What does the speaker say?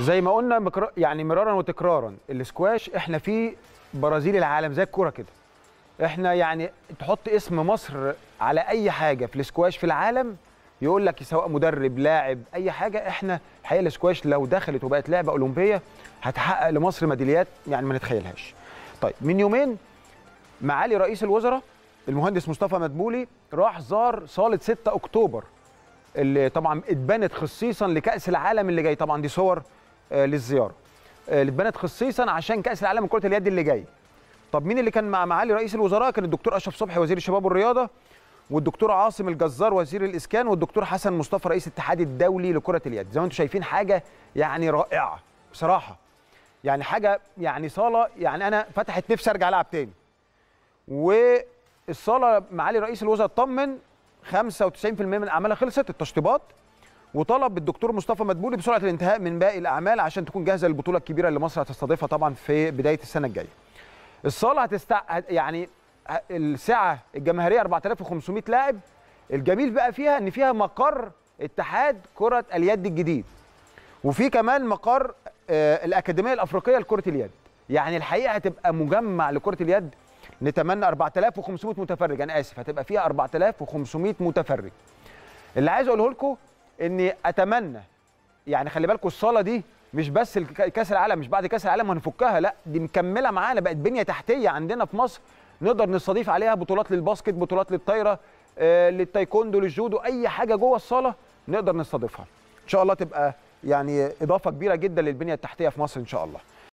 زي ما قلنا مكر... يعني مرارا وتكرارا الاسكواش احنا في برازيل العالم زي الكوره كده احنا يعني تحط اسم مصر على اي حاجه في الاسكواش في العالم يقول لك سواء مدرب لاعب اي حاجه احنا الحقيقه الاسكواش لو دخلت وبقت لعبه اولمبيه هتحقق لمصر ميداليات يعني ما نتخيلهاش طيب من يومين معالي رئيس الوزراء المهندس مصطفى مدبولي راح زار صاله 6 اكتوبر اللي طبعا اتبنت خصيصا لكاس العالم اللي جاي طبعا دي صور آه، للزياره اللي آه، اتبنت خصيصا عشان كاس العالم لكره اليد اللي جاي طب مين اللي كان مع معالي رئيس الوزراء كان الدكتور اشرف صبحي وزير الشباب والرياضه والدكتور عاصم الجزار وزير الاسكان والدكتور حسن مصطفى رئيس الاتحاد الدولي لكره اليد زي ما انتم شايفين حاجه يعني رائعه بصراحه يعني حاجه يعني صاله يعني انا فتحت نفسي ارجع العب تاني والصاله معالي رئيس الوزراء اطمن 95% من اعمالها خلصت التشطيبات وطلب الدكتور مصطفى مدبولي بسرعه الانتهاء من باقي الاعمال عشان تكون جاهزه للبطوله الكبيره اللي مصر هتستضيفها طبعا في بدايه السنه الجايه. الصاله هتستع يعني السعه الجماهيريه 4500 لاعب الجميل بقى فيها ان فيها مقر اتحاد كره اليد الجديد وفي كمان مقر آه، الاكاديميه الافريقيه لكره اليد يعني الحقيقه هتبقى مجمع لكره اليد نتمنى 4500 متفرج انا اسف هتبقى فيها 4500 متفرج اللي عايز اقوله لكم اني اتمنى يعني خلي بالكم الصاله دي مش بس كاس العالم مش بعد كاس العالم هنفكها لا دي مكمله معانا بقت بنيه تحتيه عندنا في مصر نقدر نستضيف عليها بطولات للباسكت بطولات للطايره آه، للتايكوندو للجودو اي حاجه جوه الصاله نقدر نستضيفها ان شاء الله تبقى يعني اضافه كبيره جدا للبنيه التحتيه في مصر ان شاء الله